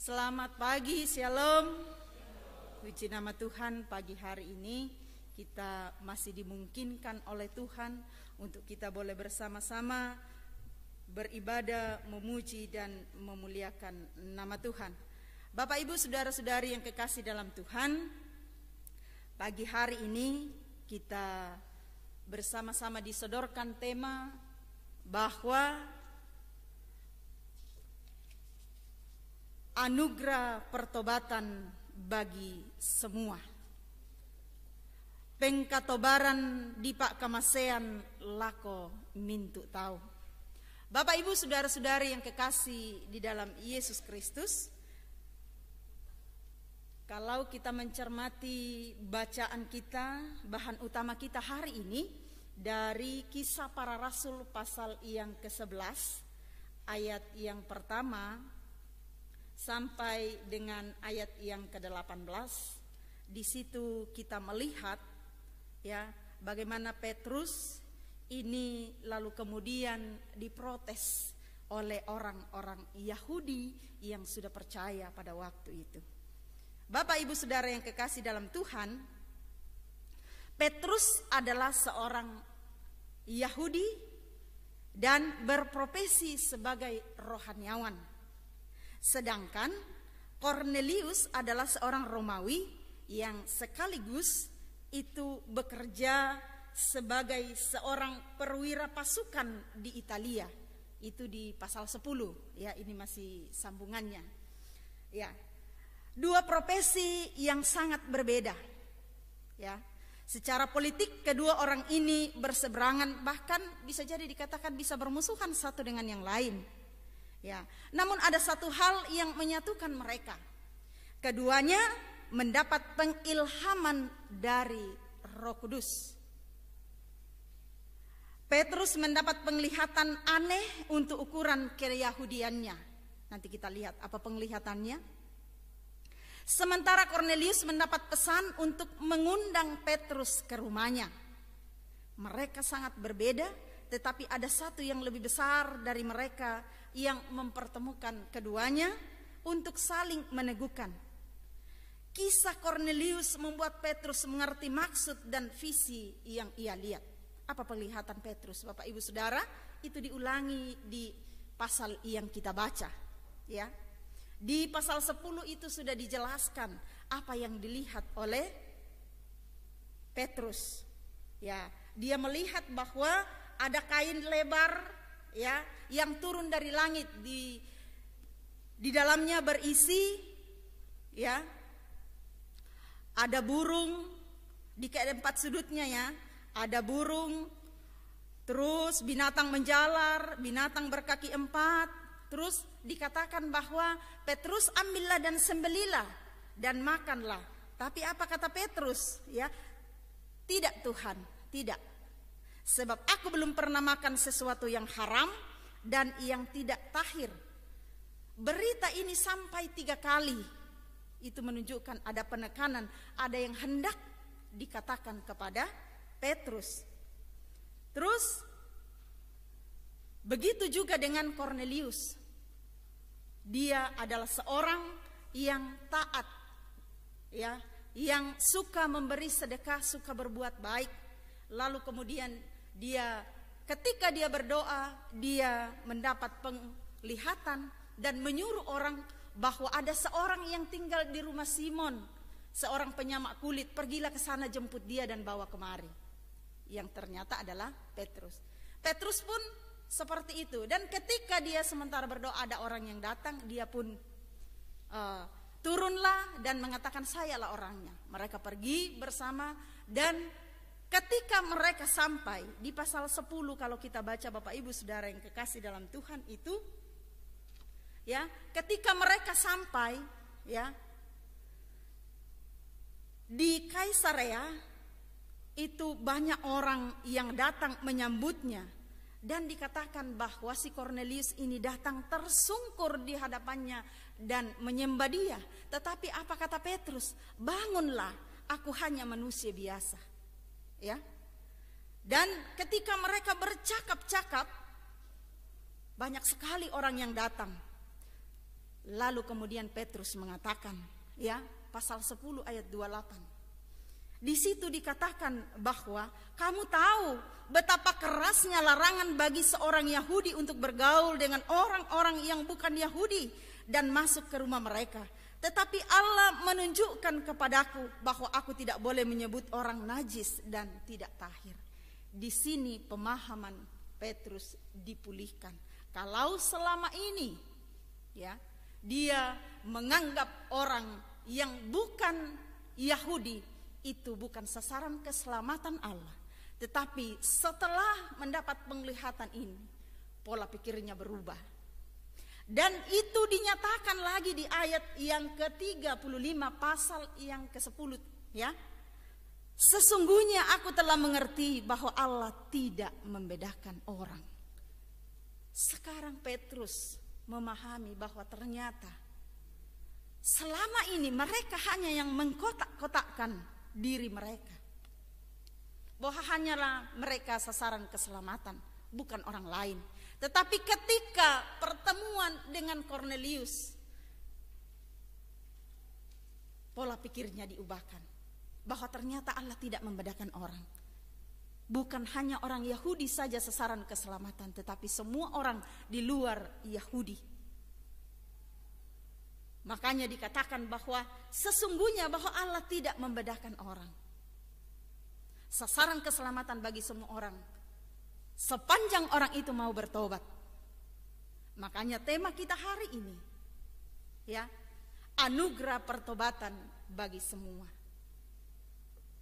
Selamat pagi, Shalom. Puji nama Tuhan pagi hari ini kita masih dimungkinkan oleh Tuhan untuk kita boleh bersama-sama beribadah, memuji dan memuliakan nama Tuhan. Bapak Ibu saudara-saudari yang kekasih dalam Tuhan, pagi hari ini kita bersama-sama disodorkan tema bahwa anugerah pertobatan bagi semua. Pengkatobaran di Pak Kamasean lako mintu tahu. Bapak Ibu saudara-saudari yang kekasih di dalam Yesus Kristus, kalau kita mencermati bacaan kita, bahan utama kita hari ini dari kisah para rasul pasal yang ke-11 ayat yang pertama sampai dengan ayat yang ke-18 di situ kita melihat ya bagaimana Petrus ini lalu kemudian diprotes oleh orang-orang Yahudi yang sudah percaya pada waktu itu. Bapak Ibu Saudara yang kekasih dalam Tuhan, Petrus adalah seorang Yahudi dan berprofesi sebagai rohaniawan. Sedangkan Cornelius adalah seorang Romawi yang sekaligus itu bekerja sebagai seorang perwira pasukan di Italia. Itu di pasal 10. Ya, ini masih sambungannya. Ya. Dua profesi yang sangat berbeda. Ya. Secara politik kedua orang ini berseberangan bahkan bisa jadi dikatakan bisa bermusuhan satu dengan yang lain. Ya, namun ada satu hal yang menyatukan mereka. Keduanya mendapat pengilhaman dari Roh Kudus. Petrus mendapat penglihatan aneh untuk ukuran keyahudiannya. Nanti kita lihat apa penglihatannya. Sementara Cornelius mendapat pesan untuk mengundang Petrus ke rumahnya. Mereka sangat berbeda, tetapi ada satu yang lebih besar dari mereka yang mempertemukan keduanya untuk saling meneguhkan. Kisah Cornelius membuat Petrus mengerti maksud dan visi yang ia lihat. Apa penglihatan Petrus, Bapak Ibu Saudara? Itu diulangi di pasal yang kita baca, ya. Di pasal 10 itu sudah dijelaskan apa yang dilihat oleh Petrus. Ya, dia melihat bahwa ada kain lebar ya yang turun dari langit di di dalamnya berisi ya ada burung di keempat empat sudutnya ya ada burung terus binatang menjalar binatang berkaki empat terus dikatakan bahwa Petrus ambillah dan sembelilah dan makanlah tapi apa kata Petrus ya tidak Tuhan tidak Sebab aku belum pernah makan sesuatu yang haram dan yang tidak tahir. Berita ini sampai tiga kali. Itu menunjukkan ada penekanan, ada yang hendak dikatakan kepada Petrus. Terus begitu juga dengan Cornelius. Dia adalah seorang yang taat ya, yang suka memberi sedekah, suka berbuat baik. Lalu kemudian dia ketika dia berdoa, dia mendapat penglihatan dan menyuruh orang bahwa ada seorang yang tinggal di rumah Simon, seorang penyamak kulit, pergilah ke sana jemput dia dan bawa kemari. Yang ternyata adalah Petrus. Petrus pun seperti itu dan ketika dia sementara berdoa ada orang yang datang, dia pun uh, turunlah dan mengatakan sayalah orangnya. Mereka pergi bersama dan Ketika mereka sampai di pasal 10 kalau kita baca Bapak Ibu Saudara yang kekasih dalam Tuhan itu ya, ketika mereka sampai ya di Kaisarea itu banyak orang yang datang menyambutnya dan dikatakan bahwa si Cornelius ini datang tersungkur di hadapannya dan menyembah dia. Tetapi apa kata Petrus? Bangunlah, aku hanya manusia biasa ya. Dan ketika mereka bercakap-cakap banyak sekali orang yang datang. Lalu kemudian Petrus mengatakan, ya, pasal 10 ayat 28. Di situ dikatakan bahwa kamu tahu betapa kerasnya larangan bagi seorang Yahudi untuk bergaul dengan orang-orang yang bukan Yahudi dan masuk ke rumah mereka. Tetapi Allah menunjukkan kepadaku bahwa aku tidak boleh menyebut orang najis dan tidak tahir. Di sini pemahaman Petrus dipulihkan. Kalau selama ini ya, dia menganggap orang yang bukan Yahudi itu bukan sasaran keselamatan Allah. Tetapi setelah mendapat penglihatan ini, pola pikirnya berubah dan itu dinyatakan lagi di ayat yang ke-35 pasal yang ke-10 ya. Sesungguhnya aku telah mengerti bahwa Allah tidak membedakan orang. Sekarang Petrus memahami bahwa ternyata selama ini mereka hanya yang mengkotak-kotakkan diri mereka. Bahwa hanyalah mereka sasaran keselamatan bukan orang lain. Tetapi ketika pertemuan dengan Cornelius, pola pikirnya diubahkan. Bahwa ternyata Allah tidak membedakan orang. Bukan hanya orang Yahudi saja sasaran keselamatan, tetapi semua orang di luar Yahudi. Makanya dikatakan bahwa sesungguhnya bahwa Allah tidak membedakan orang. Sasaran keselamatan bagi semua orang Sepanjang orang itu mau bertobat. Makanya tema kita hari ini ya, anugerah pertobatan bagi semua.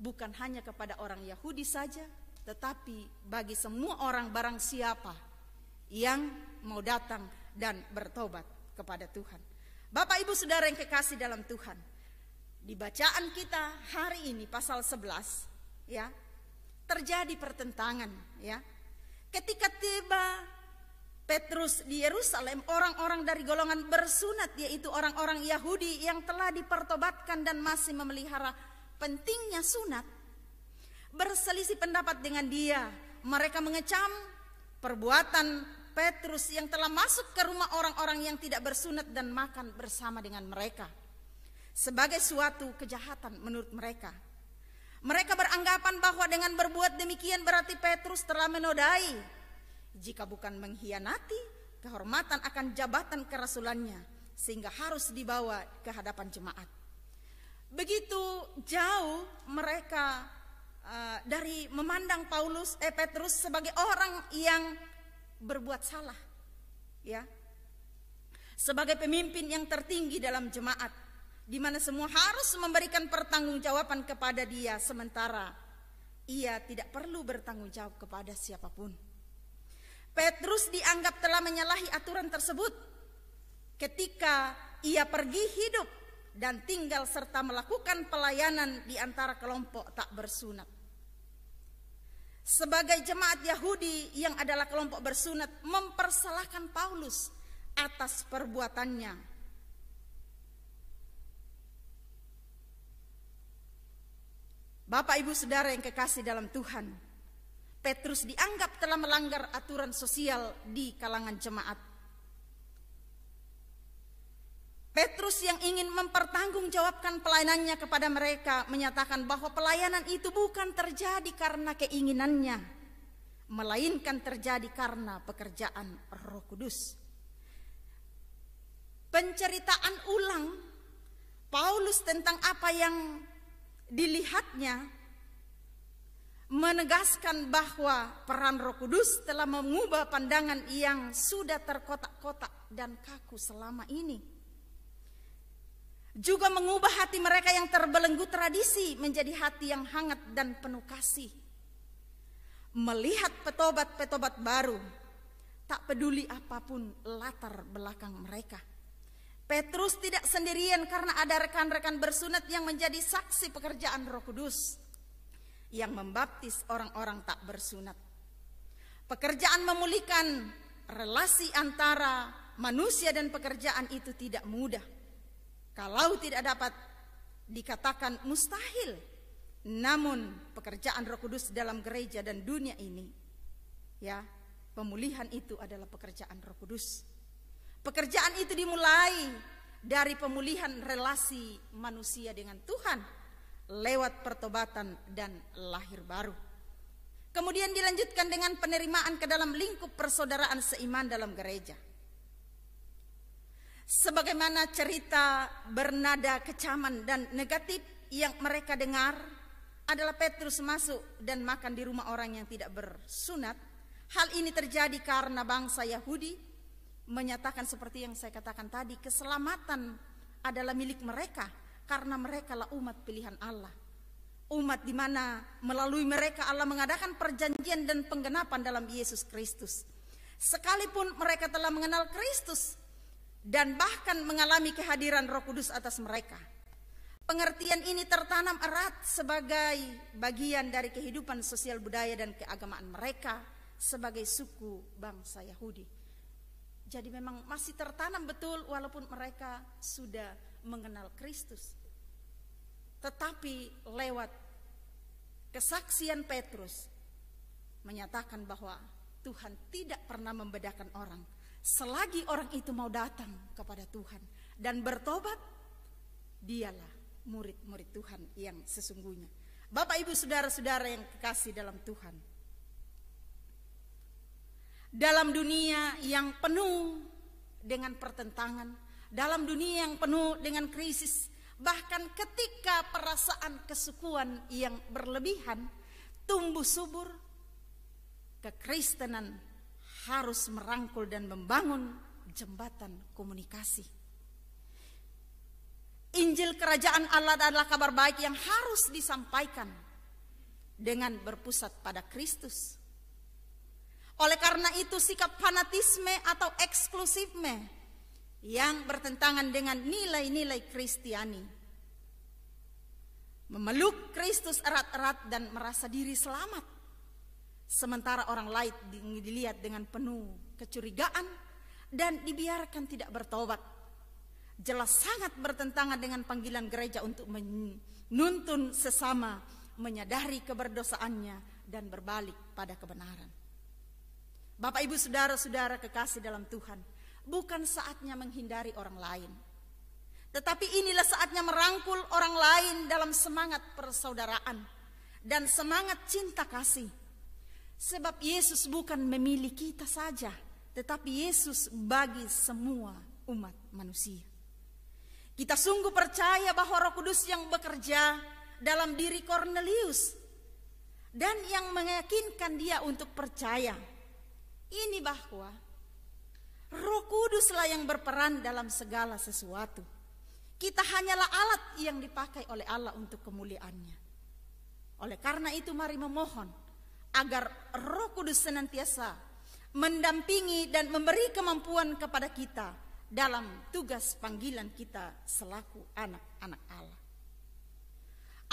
Bukan hanya kepada orang Yahudi saja, tetapi bagi semua orang barang siapa yang mau datang dan bertobat kepada Tuhan. Bapak Ibu Saudara yang kekasih dalam Tuhan. Di bacaan kita hari ini pasal 11 ya terjadi pertentangan ya Ketika tiba Petrus di Yerusalem, orang-orang dari golongan bersunat, yaitu orang-orang Yahudi yang telah dipertobatkan dan masih memelihara pentingnya sunat, berselisih pendapat dengan dia. Mereka mengecam perbuatan Petrus yang telah masuk ke rumah orang-orang yang tidak bersunat dan makan bersama dengan mereka sebagai suatu kejahatan menurut mereka. Mereka beranggapan bahwa dengan berbuat demikian berarti Petrus telah menodai. Jika bukan mengkhianati, kehormatan akan jabatan kerasulannya sehingga harus dibawa ke hadapan jemaat. Begitu jauh mereka uh, dari memandang Paulus eh Petrus sebagai orang yang berbuat salah. Ya. Sebagai pemimpin yang tertinggi dalam jemaat di mana semua harus memberikan pertanggungjawaban kepada dia sementara ia tidak perlu bertanggung jawab kepada siapapun. Petrus dianggap telah menyalahi aturan tersebut ketika ia pergi hidup dan tinggal serta melakukan pelayanan di antara kelompok tak bersunat. Sebagai jemaat Yahudi yang adalah kelompok bersunat mempersalahkan Paulus atas perbuatannya Bapak ibu saudara yang kekasih dalam Tuhan, Petrus dianggap telah melanggar aturan sosial di kalangan jemaat. Petrus yang ingin mempertanggungjawabkan pelayanannya kepada mereka menyatakan bahwa pelayanan itu bukan terjadi karena keinginannya, melainkan terjadi karena pekerjaan Roh Kudus. Penceritaan ulang Paulus tentang apa yang dilihatnya menegaskan bahwa peran Roh Kudus telah mengubah pandangan yang sudah terkotak-kotak dan kaku selama ini. Juga mengubah hati mereka yang terbelenggu tradisi menjadi hati yang hangat dan penuh kasih. Melihat petobat-petobat baru, tak peduli apapun latar belakang mereka Petrus tidak sendirian karena ada rekan-rekan bersunat yang menjadi saksi pekerjaan Roh Kudus yang membaptis orang-orang tak bersunat. Pekerjaan memulihkan relasi antara manusia dan pekerjaan itu tidak mudah. Kalau tidak dapat dikatakan mustahil, namun pekerjaan Roh Kudus dalam gereja dan dunia ini, ya, pemulihan itu adalah pekerjaan Roh Kudus. Pekerjaan itu dimulai dari pemulihan relasi manusia dengan Tuhan lewat pertobatan dan lahir baru. Kemudian dilanjutkan dengan penerimaan ke dalam lingkup persaudaraan seiman dalam gereja. Sebagaimana cerita bernada kecaman dan negatif yang mereka dengar adalah Petrus masuk dan makan di rumah orang yang tidak bersunat. Hal ini terjadi karena bangsa Yahudi menyatakan seperti yang saya katakan tadi, keselamatan adalah milik mereka karena mereka lah umat pilihan Allah. Umat di mana melalui mereka Allah mengadakan perjanjian dan penggenapan dalam Yesus Kristus. Sekalipun mereka telah mengenal Kristus dan bahkan mengalami kehadiran Roh Kudus atas mereka. Pengertian ini tertanam erat sebagai bagian dari kehidupan sosial budaya dan keagamaan mereka sebagai suku bangsa Yahudi. Jadi memang masih tertanam betul walaupun mereka sudah mengenal Kristus. Tetapi lewat kesaksian Petrus menyatakan bahwa Tuhan tidak pernah membedakan orang selagi orang itu mau datang kepada Tuhan dan bertobat, dialah murid-murid Tuhan yang sesungguhnya. Bapak, ibu, saudara-saudara yang kekasih dalam Tuhan dalam dunia yang penuh dengan pertentangan, dalam dunia yang penuh dengan krisis, bahkan ketika perasaan kesukuan yang berlebihan tumbuh subur, kekristenan harus merangkul dan membangun jembatan komunikasi. Injil Kerajaan Allah adalah kabar baik yang harus disampaikan dengan berpusat pada Kristus oleh karena itu sikap fanatisme atau eksklusifme yang bertentangan dengan nilai-nilai Kristiani. Memeluk Kristus erat-erat dan merasa diri selamat. Sementara orang lain dilihat dengan penuh kecurigaan dan dibiarkan tidak bertobat. Jelas sangat bertentangan dengan panggilan gereja untuk menuntun sesama, menyadari keberdosaannya dan berbalik pada kebenaran. Bapak Ibu saudara-saudara kekasih dalam Tuhan, bukan saatnya menghindari orang lain. Tetapi inilah saatnya merangkul orang lain dalam semangat persaudaraan dan semangat cinta kasih. Sebab Yesus bukan memilih kita saja, tetapi Yesus bagi semua umat manusia. Kita sungguh percaya bahwa Roh Kudus yang bekerja dalam diri Cornelius dan yang meyakinkan dia untuk percaya ini bahwa Roh Kuduslah yang berperan dalam segala sesuatu. Kita hanyalah alat yang dipakai oleh Allah untuk kemuliaannya. Oleh karena itu mari memohon agar Roh Kudus senantiasa mendampingi dan memberi kemampuan kepada kita dalam tugas panggilan kita selaku anak-anak Allah.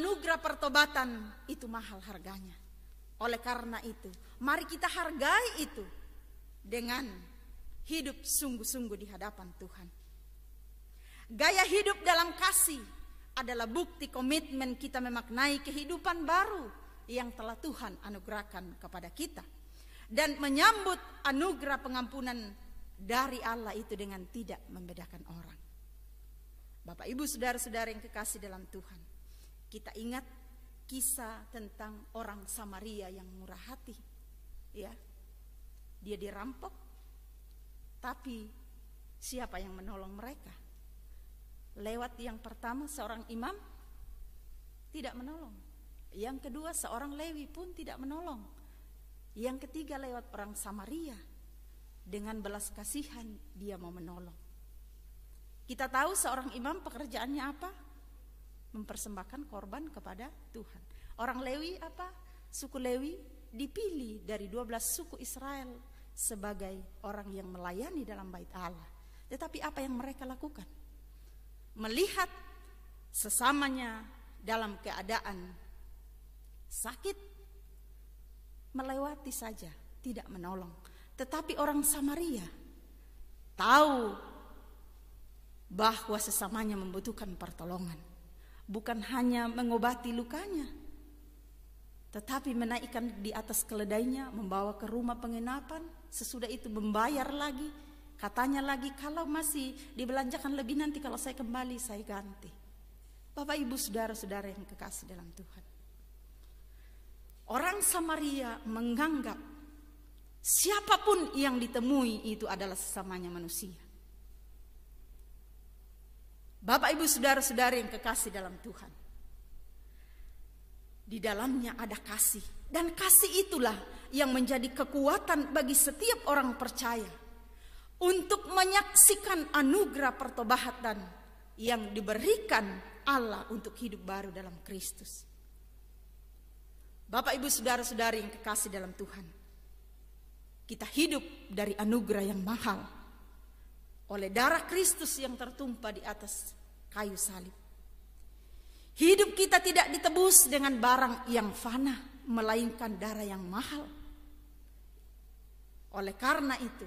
Anugerah pertobatan itu mahal harganya. Oleh karena itu, mari kita hargai itu dengan hidup sungguh-sungguh di hadapan Tuhan. Gaya hidup dalam kasih adalah bukti komitmen kita memaknai kehidupan baru yang telah Tuhan anugerahkan kepada kita dan menyambut anugerah pengampunan dari Allah itu dengan tidak membedakan orang. Bapak, Ibu, saudara-saudara yang kekasih dalam Tuhan, kita ingat kisah tentang orang Samaria yang murah hati, ya, dia dirampok, tapi siapa yang menolong mereka? Lewat yang pertama seorang imam tidak menolong. Yang kedua seorang Lewi pun tidak menolong. Yang ketiga lewat perang Samaria dengan belas kasihan dia mau menolong. Kita tahu seorang imam pekerjaannya apa? Mempersembahkan korban kepada Tuhan. Orang Lewi apa? Suku Lewi dipilih dari 12 suku Israel sebagai orang yang melayani dalam bait Allah. Tetapi apa yang mereka lakukan? Melihat sesamanya dalam keadaan sakit melewati saja, tidak menolong. Tetapi orang Samaria tahu bahwa sesamanya membutuhkan pertolongan. Bukan hanya mengobati lukanya, tetapi menaikkan di atas keledainya, membawa ke rumah penginapan, sesudah itu membayar lagi katanya lagi kalau masih dibelanjakan lebih nanti kalau saya kembali saya ganti Bapak ibu saudara-saudara yang kekasih dalam Tuhan orang Samaria menganggap siapapun yang ditemui itu adalah sesamanya manusia Bapak ibu saudara-saudara yang kekasih dalam Tuhan di dalamnya ada kasih dan kasih itulah yang menjadi kekuatan bagi setiap orang percaya untuk menyaksikan anugerah pertobatan yang diberikan Allah untuk hidup baru dalam Kristus. Bapak, ibu, saudara-saudari yang kekasih dalam Tuhan, kita hidup dari anugerah yang mahal oleh darah Kristus yang tertumpah di atas kayu salib. Hidup kita tidak ditebus dengan barang yang fana, melainkan darah yang mahal oleh karena itu,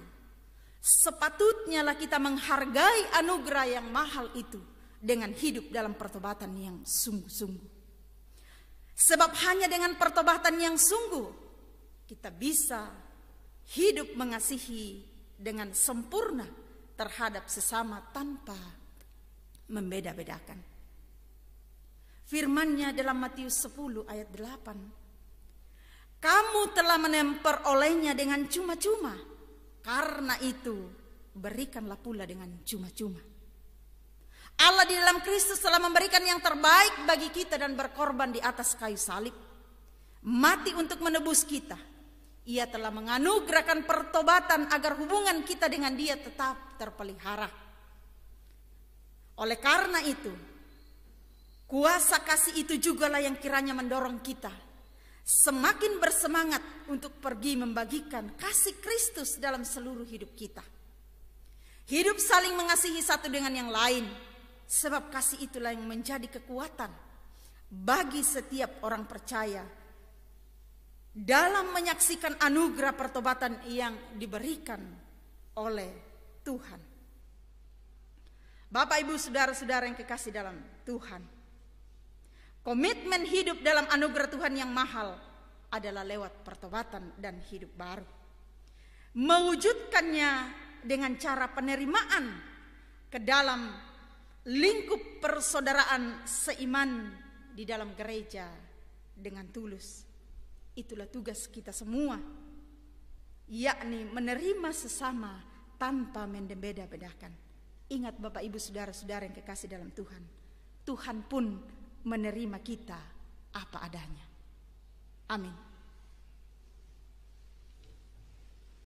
sepatutnya lah kita menghargai anugerah yang mahal itu dengan hidup dalam pertobatan yang sungguh-sungguh. Sebab hanya dengan pertobatan yang sungguh kita bisa hidup mengasihi dengan sempurna terhadap sesama tanpa membeda-bedakan. Firmannya dalam Matius 10 ayat 8 kamu telah olehnya dengan cuma-cuma. Karena itu, berikanlah pula dengan cuma-cuma. Allah di dalam Kristus telah memberikan yang terbaik bagi kita dan berkorban di atas kayu salib. Mati untuk menebus kita. Ia telah menganugerahkan pertobatan agar hubungan kita dengan dia tetap terpelihara. Oleh karena itu, kuasa kasih itu jugalah yang kiranya mendorong kita semakin bersemangat untuk pergi membagikan kasih Kristus dalam seluruh hidup kita. Hidup saling mengasihi satu dengan yang lain, sebab kasih itulah yang menjadi kekuatan bagi setiap orang percaya dalam menyaksikan anugerah pertobatan yang diberikan oleh Tuhan. Bapak, ibu, saudara-saudara yang kekasih dalam Tuhan, Komitmen hidup dalam anugerah Tuhan yang mahal adalah lewat pertobatan dan hidup baru. Mewujudkannya dengan cara penerimaan ke dalam lingkup persaudaraan seiman di dalam gereja dengan tulus. Itulah tugas kita semua, yakni menerima sesama tanpa mendebeda-bedakan. Ingat Bapak Ibu Saudara-saudara yang kekasih dalam Tuhan. Tuhan pun menerima kita apa adanya. Amin.